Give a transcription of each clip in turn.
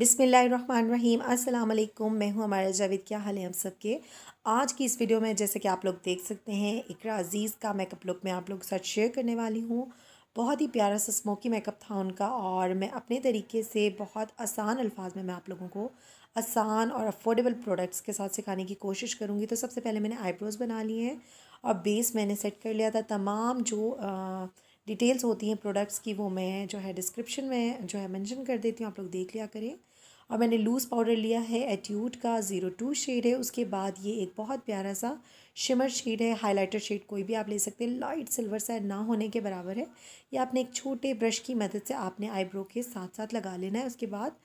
बिसमीम अस्सलाम मैं हूँ हमारा जावेद क्या हाल है हम सब के आज की इस वीडियो में जैसे कि आप लोग देख सकते हैं इकरा अज़ीज़ का मेकअप लुक मैं आप लोग के साथ शेयर करने वाली हूँ बहुत ही प्यारा सा स्मोकी मेकअप था उनका और मैं अपने तरीके से बहुत आसान अल्फाज में मैं आप लोगों को आसान और अफोर्डेबल प्रोडक्ट्स के साथ सिखाने की कोशिश करूँगी तो सबसे पहले मैंने आईब्रोज़ बना लिए हैं और बेस मैंने सेट कर लिया था तमाम जो आ, डिटेल्स होती हैं प्रोडक्ट्स की वो मैं जो है डिस्क्रिप्शन में जो है मेंशन कर देती हूँ आप लोग देख लिया करें और मैंने लूज़ पाउडर लिया है एट्यूड का ज़ीरो टू शेड है उसके बाद ये एक बहुत प्यारा सा शिमर शेड है हाइलाइटर शेड कोई भी आप ले सकते हैं लाइट सिल्वर सा ना होने के बराबर है ये आपने एक छोटे ब्रश की मदद से आपने आईब्रो के साथ साथ लगा लेना है उसके बाद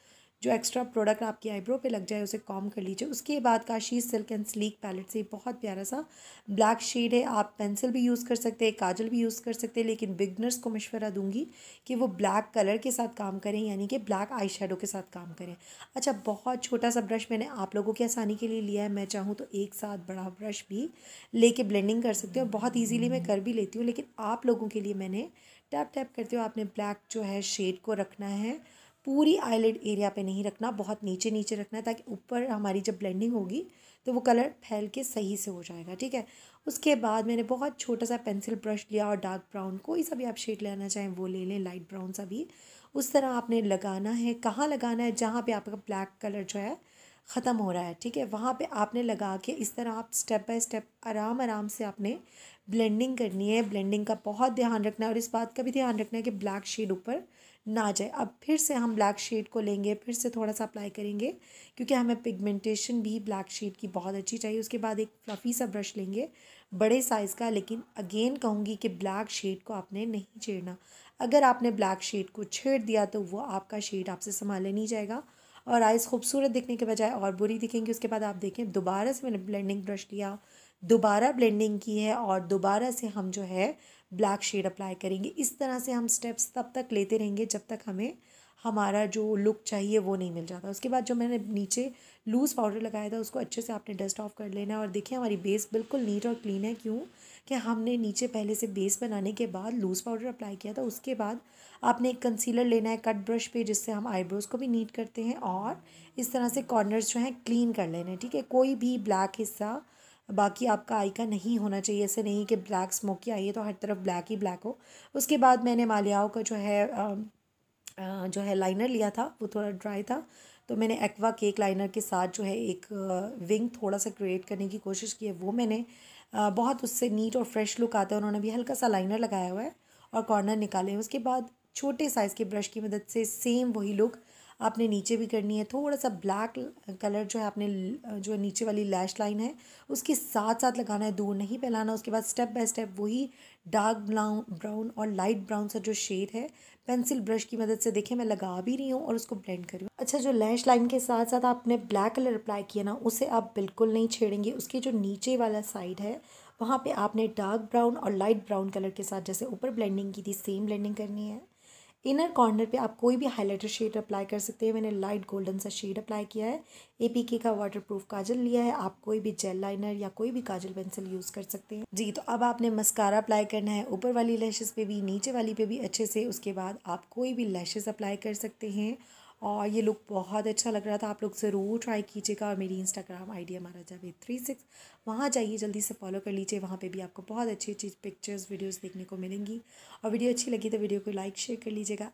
जो एक्स्ट्रा प्रोडक्ट आपकी आईब्रो पे लग जाए उसे कॉम कर लीजिए उसके बाद Kashi silk and sleek palette से बहुत प्यारा सा ब्लैक शेड है आप पेंसिल भी यूज़ कर सकते हैं काजल भी यूज़ कर सकते हैं लेकिन बिगनर्स को मशवरा दूंगी कि वो ब्लैक कलर के साथ काम करें यानी कि ब्लैक आई के साथ काम करें अच्छा बहुत छोटा सा ब्रश मैंने आप लोगों की आसानी के लिए लिया है मैं चाहूँ तो एक साथ बड़ा ब्रश भी लेके ब्लेंडिंग कर सकते हो बहुत ईजीली मैं कर भी लेती हूँ लेकिन आप लोगों के लिए मैंने टैप टैप करते हुए आपने ब्लैक जो है शेड को रखना है पूरी आईलेट एरिया पे नहीं रखना बहुत नीचे नीचे रखना है ताकि ऊपर हमारी जब ब्लेंडिंग होगी तो वो कलर फैल के सही से हो जाएगा ठीक है उसके बाद मैंने बहुत छोटा सा पेंसिल ब्रश लिया और डार्क ब्राउन कोई सा भी आप शेड लेना चाहें वो ले लें लाइट ब्राउन सा भी उस तरह आपने लगाना है कहाँ लगाना है जहाँ पर आपका ब्लैक कलर जो है ख़त्म हो रहा है ठीक है वहाँ पे आपने लगा के इस तरह आप स्टेप बाय स्टेप आराम आराम से आपने ब्लेंडिंग करनी है ब्लेंडिंग का बहुत ध्यान रखना है और इस बात का भी ध्यान रखना है कि ब्लैक शेड ऊपर ना जाए अब फिर से हम ब्लैक शेड को लेंगे फिर से थोड़ा सा अप्लाई करेंगे क्योंकि हमें पिगमेंटेशन भी ब्लैक शेड की बहुत अच्छी चाहिए उसके बाद एक फ्लफ़ी सा ब्रश लेंगे बड़े साइज़ का लेकिन अगेन कहूँगी कि ब्लैक शेड को आपने नहीं छेड़ना अगर आपने ब्लैक शेड को छेड़ दिया तो वो आपका शेड आपसे संभाले नहीं जाएगा और आइज़ खूबसूरत दिखने के बजाय और बुरी दिखेंगी उसके बाद आप देखें दोबारा से मैंने ब्लेंडिंग ब्रश लिया दोबारा ब्लेंडिंग की है और दोबारा से हम जो है ब्लैक शेड अप्लाई करेंगे इस तरह से हम स्टेप्स तब तक लेते रहेंगे जब तक हमें हमारा जो लुक चाहिए वो नहीं मिल जाता उसके बाद जो मैंने नीचे लूज़ पाउडर लगाया था उसको अच्छे से आपने डस्ट ऑफ कर लेना है और देखिए हमारी बेस बिल्कुल नीट और क्लीन है क्यों कि हमने नीचे पहले से बेस बनाने के बाद लूज़ पाउडर अप्लाई किया था उसके बाद आपने एक कंसीलर लेना है कट ब्रश पे जिससे हम आईब्रोज़ को भी नीट करते हैं और इस तरह से कॉर्नर्स जो हैं क्लीन कर लेने ठीक है कोई भी ब्लैक हिस्सा बाकी आपका आई का नहीं होना चाहिए ऐसे नहीं कि ब्लैक स्मोक की आई है तो हर तरफ ब्लैक ही ब्लैक हो उसके बाद मैंने मालियाओं का जो है जो है लाइनर लिया था वो थोड़ा ड्राई था तो मैंने एक्वा केक लाइनर के साथ जो है एक विंग थोड़ा सा क्रिएट करने की कोशिश की है वो मैंने बहुत उससे नीट और फ्रेश लुक आता है उन्होंने भी हल्का सा लाइनर लगाया हुआ है और कॉर्नर निकाले हैं उसके बाद छोटे साइज़ के ब्रश की मदद से सेम वही लुक आपने नीचे भी करनी है थोड़ा सा ब्लैक कलर जो है आपने जो नीचे वाली लैश लाइन है उसके साथ साथ लगाना है दूर नहीं फैलाना उसके बाद स्टेप बाय स्टेप वही डार्क ब्राउन ब्राउन और लाइट ब्राउन सा जो शेड है पेंसिल ब्रश की मदद से देखिए मैं लगा भी रही हूँ और उसको ब्लेंड कर रही हूँ अच्छा जो लैश लाइन के साथ साथ आपने ब्लैक कलर अप्लाई किया ना उसे आप बिल्कुल नहीं छेड़ेंगे उसके जो नीचे वाला साइड है वहाँ पे आपने डार्क ब्राउन और लाइट ब्राउन कलर के साथ जैसे ऊपर ब्लेंडिंग की थी सेम ब्लेंडिंग करनी है इनर कॉर्नर पे आप कोई भी हाईलाइटर शेड अप्लाई कर सकते हैं मैंने लाइट गोल्डन सा शेड अप्लाई किया है एपीके का वाटरप्रूफ काजल लिया है आप कोई भी जेल लाइनर या कोई भी काजल पेंसिल यूज़ कर सकते हैं जी तो अब आपने मस्कारा अप्लाई करना है ऊपर वाली लैशेज़ पे भी नीचे वाली पे भी अच्छे से उसके बाद आप कोई भी लैशेज़ अप्लाई कर सकते हैं और ये लुक बहुत अच्छा लग रहा था आप लोग ज़रूर ट्राई कीजिएगा और मेरी इंस्टाग्राम आई डी हमारा जब थ्री सिक्स वहाँ जाइए जल्दी से फॉलो कर लीजिए वहाँ पे भी आपको बहुत अच्छी अच्छी पिक्चर्स वीडियोस देखने को मिलेंगी और वीडियो अच्छी लगी तो वीडियो को लाइक शेयर कर लीजिएगा